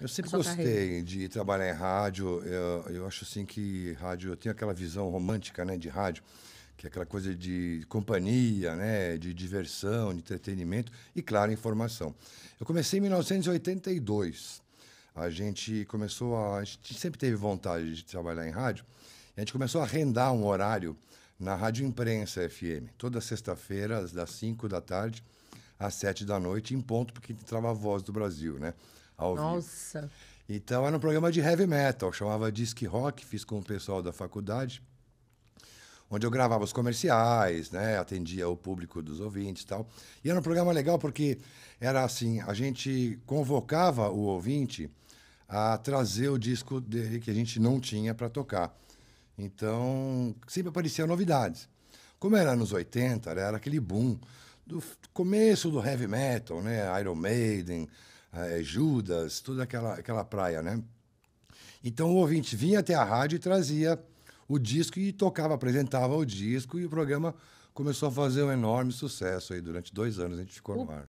Eu sempre gostei carreira. de trabalhar em rádio. Eu, eu acho assim que rádio, eu tenho aquela visão romântica, né, de rádio, que é aquela coisa de companhia, né, de diversão, de entretenimento e claro, informação. Eu comecei em 1982. A gente começou a, a gente sempre teve vontade de trabalhar em rádio. A gente começou a arrendar um horário na Rádio Imprensa FM, toda sexta-feira, das 5 da tarde às sete da noite, em ponto, porque entrava a voz do Brasil, né? Ao Nossa! Vivo. Então era um programa de heavy metal, chamava Disc Rock, fiz com o pessoal da faculdade, onde eu gravava os comerciais, né? Atendia o público dos ouvintes e tal. E era um programa legal porque era assim, a gente convocava o ouvinte a trazer o disco dele que a gente não tinha para tocar. Então, sempre apareciam novidades. Como era nos 80, era aquele boom do começo do heavy metal, né? Iron Maiden, eh, Judas, toda aquela, aquela praia, né? Então o ouvinte vinha até a rádio e trazia o disco e tocava, apresentava o disco e o programa começou a fazer um enorme sucesso aí durante dois anos a gente ficou o no ar.